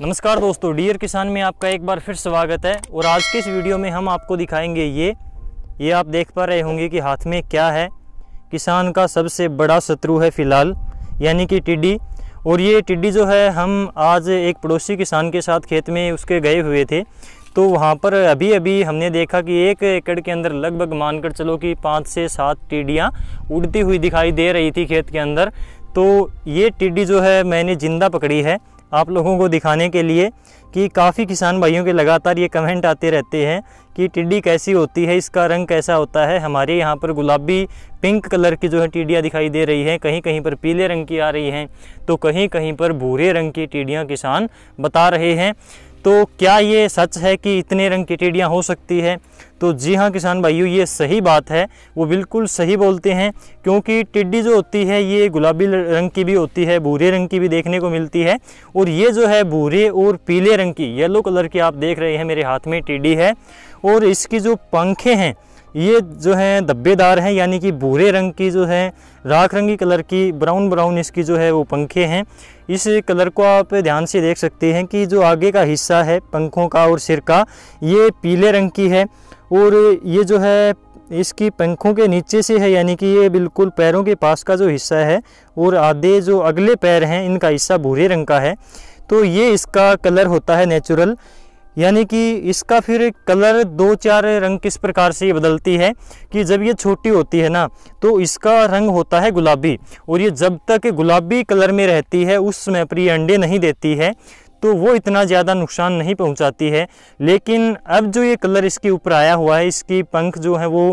नमस्कार दोस्तों डियर किसान में आपका एक बार फिर स्वागत है और आज के इस वीडियो में हम आपको दिखाएंगे ये ये आप देख पा रहे होंगे कि हाथ में क्या है किसान का सबसे बड़ा शत्रु है फिलहाल यानी कि टिड्डी और ये टिड्डी जो है हम आज एक पड़ोसी किसान के साथ खेत में उसके गए हुए थे तो वहाँ पर अभी अभी हमने देखा कि एक एकड़ के अंदर लगभग मानकर चलो कि पाँच से सात टिड्डियाँ उड़ती हुई दिखाई दे रही थी खेत के अंदर तो ये टिड्डी जो है मैंने ज़िंदा पकड़ी है आप लोगों को दिखाने के लिए कि काफ़ी किसान भाइयों के लगातार ये कमेंट आते रहते हैं कि टिड्डी कैसी होती है इसका रंग कैसा होता है हमारे यहाँ पर गुलाबी पिंक कलर की जो है टिड्डियाँ दिखाई दे रही हैं कहीं कहीं पर पीले रंग की आ रही हैं तो कहीं कहीं पर भूरे रंग की टिड्डियाँ किसान बता रहे हैं तो क्या ये सच है कि इतने रंग की टिड्डियाँ हो सकती है तो जी हाँ किसान भाइयों ये सही बात है वो बिल्कुल सही बोलते हैं क्योंकि टिड्डी जो होती है ये गुलाबी रंग की भी होती है भूरे रंग की भी देखने को मिलती है और ये जो है भूरे और पीले रंग की येलो कलर की आप देख रहे हैं मेरे हाथ में टिड्डी है और इसकी जो पंखे हैं ये जो है धब्बेदार हैं यानी कि भूरे रंग की जो है राख रंगी कलर की ब्राउन ब्राउन इसकी जो है वो पंखे हैं इस कलर को आप ध्यान से देख सकते हैं कि जो आगे का हिस्सा है पंखों का और सिर का ये पीले रंग की है और ये जो है इसकी पंखों के नीचे से है यानी कि ये बिल्कुल पैरों के पास का जो हिस्सा है और आधे जो अगले पैर हैं इनका हिस्सा भूरे रंग का है तो ये इसका कलर होता है नेचुरल यानी कि इसका फिर कलर दो चार रंग किस प्रकार से ये बदलती है कि जब ये छोटी होती है ना तो इसका रंग होता है गुलाबी और ये जब तक गुलाबी कलर में रहती है उस समय पर ये अंडे नहीं देती है तो वो इतना ज़्यादा नुकसान नहीं पहुंचाती है लेकिन अब जो ये कलर इसके ऊपर आया हुआ है इसकी पंख जो है वो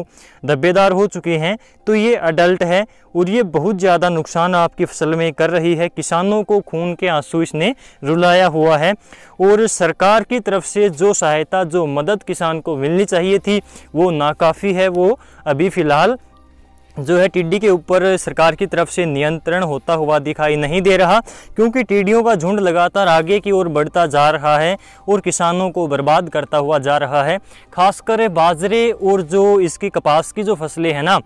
धब्बेदार हो चुके हैं तो ये अडल्ट है और ये बहुत ज़्यादा नुकसान आपकी फसल में कर रही है किसानों को खून के आंसू इसने रुलाया हुआ है और सरकार की तरफ से जो सहायता जो मदद किसान को मिलनी चाहिए थी वो नाकाफ़ी है वो अभी फ़िलहाल जो है टिड्डी के ऊपर सरकार की तरफ से नियंत्रण होता हुआ दिखाई नहीं दे रहा क्योंकि टिड्डियों का झुंड लगातार आगे की ओर बढ़ता जा रहा है और किसानों को बर्बाद करता हुआ जा रहा है खासकर बाजरे और जो इसकी कपास की जो फसलें हैं ना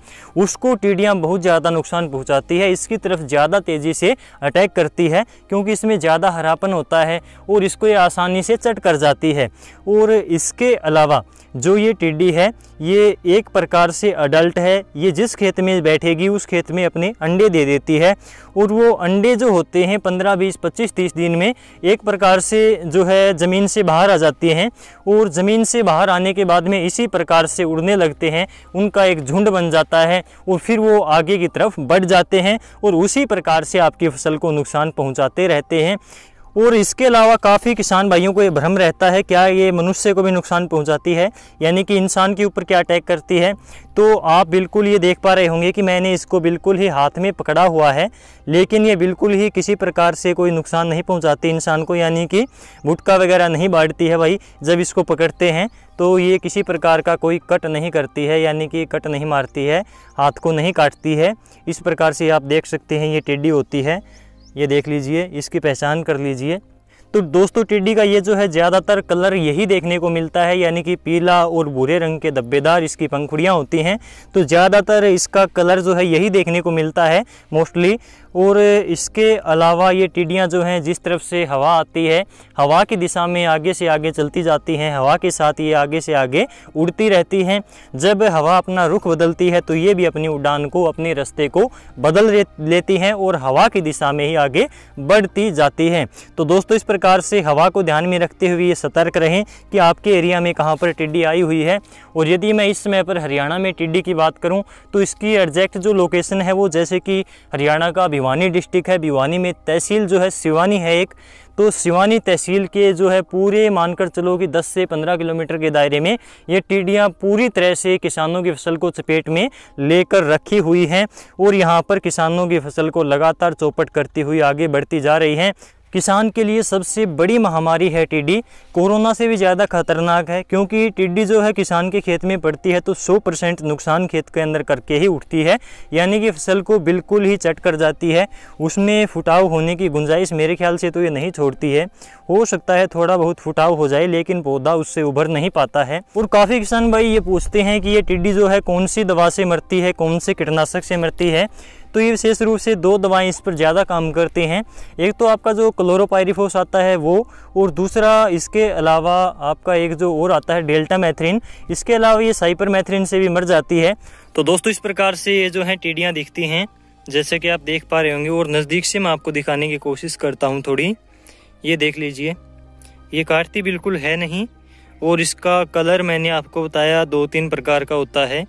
उसको टिड्डियाँ बहुत ज़्यादा नुकसान पहुँचाती है इसकी तरफ ज़्यादा तेज़ी से अटैक करती है क्योंकि इसमें ज़्यादा हरापन होता है और इसको ये आसानी से चट कर जाती है और इसके अलावा जो ये टिड्डी है ये एक प्रकार से अडल्ट है ये जिस खेत में बैठेगी उस खेत में अपने अंडे दे देती है और वो अंडे जो होते हैं पंद्रह बीस पच्चीस तीस दिन में एक प्रकार से जो है ज़मीन से बाहर आ जाती हैं और ज़मीन से बाहर आने के बाद में इसी प्रकार से उड़ने लगते हैं उनका एक झुंड बन जाता है और फिर वो आगे की तरफ बढ़ जाते हैं और उसी प्रकार से आपकी फसल को नुकसान पहुँचाते रहते हैं और इसके अलावा काफ़ी किसान भाइयों को ये भ्रम रहता है क्या ये मनुष्य को भी नुकसान पहुंचाती है यानी कि इंसान के ऊपर क्या अटैक करती है तो आप बिल्कुल ये देख पा रहे होंगे कि मैंने इसको बिल्कुल ही हाथ में पकड़ा हुआ है लेकिन ये बिल्कुल ही किसी प्रकार से कोई नुकसान नहीं पहुँचाती इंसान को यानी कि भुटका वगैरह नहीं बाँटती है भाई जब इसको पकड़ते हैं तो ये किसी प्रकार का कोई कट नहीं करती है यानी कि कट नहीं मारती है हाथ को नहीं काटती है इस प्रकार से आप देख सकते हैं ये टेडी होती है ये देख लीजिए इसकी पहचान कर लीजिए तो दोस्तों टिड्डी का ये जो है ज़्यादातर कलर यही देखने को मिलता है यानी कि पीला और भूरे रंग के धब्बेदार इसकी पंखुड़ियाँ होती हैं तो ज़्यादातर इसका कलर जो है यही देखने को मिलता है मोस्टली और इसके अलावा ये टिड्डियाँ जो हैं जिस तरफ से हवा आती है हवा की दिशा में आगे से आगे चलती जाती हैं हवा के साथ ये आगे से आगे उड़ती रहती हैं जब हवा अपना रुख बदलती है तो ये भी अपनी उड़ान को अपने रास्ते को बदल लेती हैं और हवा की दिशा में ही आगे बढ़ती जाती हैं तो दोस्तों इस प्रकार प्रकार से हवा को ध्यान में रखते हुए ये सतर्क रहें कि आपके एरिया में कहाँ पर टिड्डी आई हुई है और यदि मैं इस समय पर हरियाणा में टिड्डी की बात करूँ तो इसकी एग्जैक्ट जो लोकेशन है वो जैसे कि हरियाणा का भिवानी डिस्ट्रिक्ट है भिवानी में तहसील जो है शिवानी है एक तो शिवानी तहसील के जो है पूरे मानकर चलो कि 10 से 15 किलोमीटर के दायरे में ये टिड्डियाँ पूरी तरह से किसानों की फसल को चपेट में लेकर रखी हुई हैं और यहाँ पर किसानों की फसल को लगातार चौपट करती हुई आगे बढ़ती जा रही हैं किसान के लिए सबसे बड़ी महामारी है टिड्डी कोरोना से भी ज़्यादा खतरनाक है क्योंकि टिड्डी जो है किसान के खेत में पड़ती है तो 100 परसेंट नुकसान खेत के अंदर करके ही उठती है यानी कि फसल को बिल्कुल ही चट कर जाती है उसमें फुटाव होने की गुंजाइश मेरे ख्याल से तो ये नहीं छोड़ती है हो सकता है थोड़ा बहुत फुटाव हो जाए लेकिन पौधा उससे उभर नहीं पाता है और काफ़ी किसान भाई ये पूछते हैं कि ये टिड्डी जो है कौन सी दवा से मरती है कौन से कीटनाशक से मरती है तो ये विशेष रूप से दो दवाएं इस पर ज़्यादा काम करते हैं एक तो आपका जो क्लोरोपायरीफोस आता है वो और दूसरा इसके अलावा आपका एक जो और आता है डेल्टा मैथरीन इसके अलावा ये साइपर मैथरीन से भी मर जाती है तो दोस्तों इस प्रकार से ये जो है टीडियाँ दिखती हैं जैसे कि आप देख पा रहे होंगे और नज़दीक से मैं आपको दिखाने की कोशिश करता हूँ थोड़ी ये देख लीजिए ये काटती बिल्कुल है नहीं और इसका कलर मैंने आपको बताया दो तीन प्रकार का होता है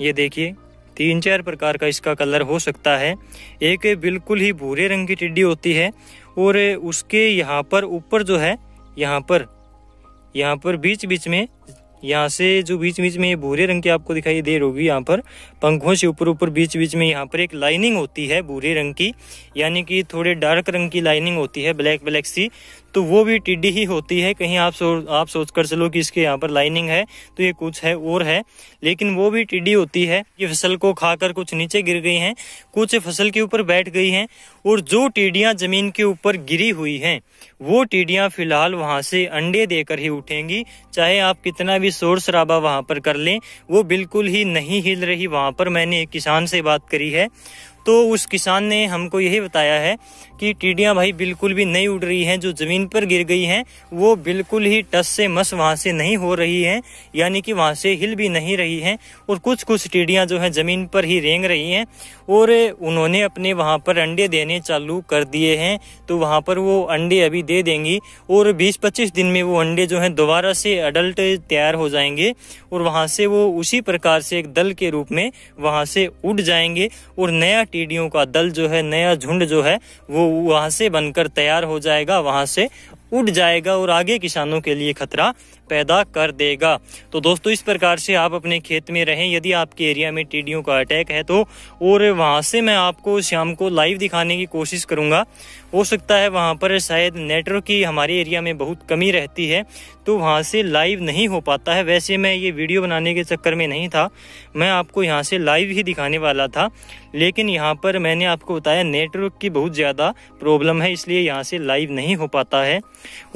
ये देखिए तीन चार प्रकार का इसका कलर हो सकता है एक बिल्कुल ही भूरे रंग की टिड्डी होती है और उसके यहाँ पर ऊपर जो है यहाँ पर यहाँ पर बीच बीच में यहाँ से जो बीच बीच में ये भूरे रंग की आपको दिखाई दे रही होगी यहाँ पर पंखों से ऊपर ऊपर बीच बीच में यहाँ पर एक लाइनिंग होती है भूरे रंग की यानी कि थोड़े डार्क रंग की लाइनिंग होती है ब्लैक ब्लैक सी तो वो भी टिड्डी ही होती है कहीं आप सो आप सोच कर चलो कि इसके यहाँ पर लाइनिंग है तो ये कुछ है और है लेकिन वो भी टिड्डी होती है ये फसल को खाकर कुछ नीचे गिर गई हैं कुछ फसल के ऊपर बैठ गई हैं और जो टिड्डियाँ जमीन के ऊपर गिरी हुई हैं वो टिड्डियाँ फिलहाल वहाँ से अंडे देकर ही उठेंगी चाहे आप कितना भी शोर शराबा वहाँ पर कर लें वो बिल्कुल ही नहीं हिल रही वहाँ पर मैंने एक किसान से बात करी है तो उस किसान ने हमको यही बताया है कि टिड्डियाँ भाई बिल्कुल भी नहीं उड़ रही हैं जो ज़मीन पर गिर गई हैं वो बिल्कुल ही टस से मस वहाँ से नहीं हो रही हैं यानी कि वहाँ से हिल भी नहीं रही हैं और कुछ कुछ टीडिया जो हैं ज़मीन पर ही रेंग रही हैं और उन्होंने अपने वहाँ पर अंडे देने चालू कर दिए हैं तो वहां पर वो अंडे अभी दे देंगी और बीस पच्चीस दिन में वो अंडे जो है दोबारा से अडल्ट तैयार हो जाएंगे और वहाँ से वो उसी प्रकार से एक दल के रूप में वहाँ से उड़ जाएंगे और नया टीडियों का दल जो है नया झुंड जो है वो वहां से बनकर तैयार हो जाएगा वहां से उड़ जाएगा और आगे किसानों के लिए खतरा पैदा कर देगा तो दोस्तों इस प्रकार से आप अपने खेत में रहें यदि आपके एरिया में टिड्डियों का अटैक है तो और वहाँ से मैं आपको शाम को लाइव दिखाने की कोशिश करूँगा हो सकता है वहाँ पर शायद नेटवर्क की हमारे एरिया में बहुत कमी रहती है तो वहाँ से लाइव नहीं हो पाता है वैसे मैं ये वीडियो बनाने के चक्कर में नहीं था मैं आपको यहाँ से लाइव ही दिखाने वाला था लेकिन यहाँ पर मैंने आपको बताया नेटवर्क की बहुत ज़्यादा प्रॉब्लम है इसलिए यहाँ से लाइव नहीं हो पाता है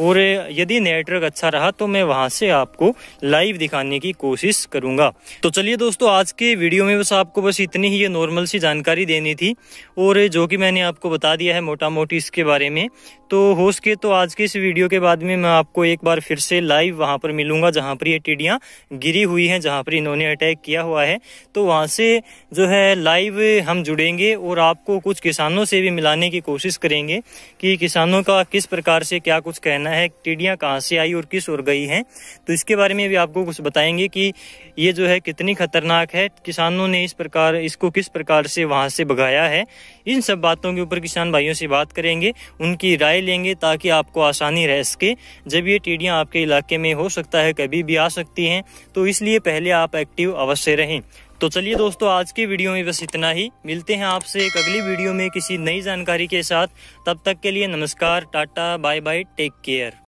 और यदि नेटवर्क अच्छा रहा तो मैं वहाँ यहाँ से आपको लाइव दिखाने की कोशिश करूंगा तो चलिए दोस्तों आज के वीडियो में बस आपको बस इतनी ही ये नॉर्मल सी जानकारी देनी थी और जो कि मैंने आपको बता दिया है मोटा मोटी इसके बारे में तो हो सके तो आज के इस वीडियो के बाद में मैं आपको एक बार फिर से लाइव वहां पर मिलूंगा जहाँ पर ये टिडियां गिरी हुई हैं जहां पर इन्होंने अटैक किया हुआ है तो वहां से जो है लाइव हम जुड़ेंगे और आपको कुछ किसानों से भी मिलाने की कोशिश करेंगे कि किसानों का किस प्रकार से क्या कुछ कहना है टिडियां कहाँ से आई और किस और गई हैं तो इसके बारे में भी आपको कुछ बताएंगे कि ये जो है कितनी खतरनाक है किसानों ने इस प्रकार इसको किस प्रकार से वहाँ से भगाया है इन सब बातों के ऊपर किसान भाइयों से बात करेंगे उनकी राय लेंगे ताकि आपको आसानी रह सके जब ये टिड्डियाँ आपके इलाके में हो सकता है कभी भी आ सकती हैं तो इसलिए पहले आप एक्टिव अवश्य रहें तो चलिए दोस्तों आज की वीडियो में बस इतना ही मिलते हैं आपसे एक अगली वीडियो में किसी नई जानकारी के साथ तब तक के लिए नमस्कार टाटा बाय बाय टेक केयर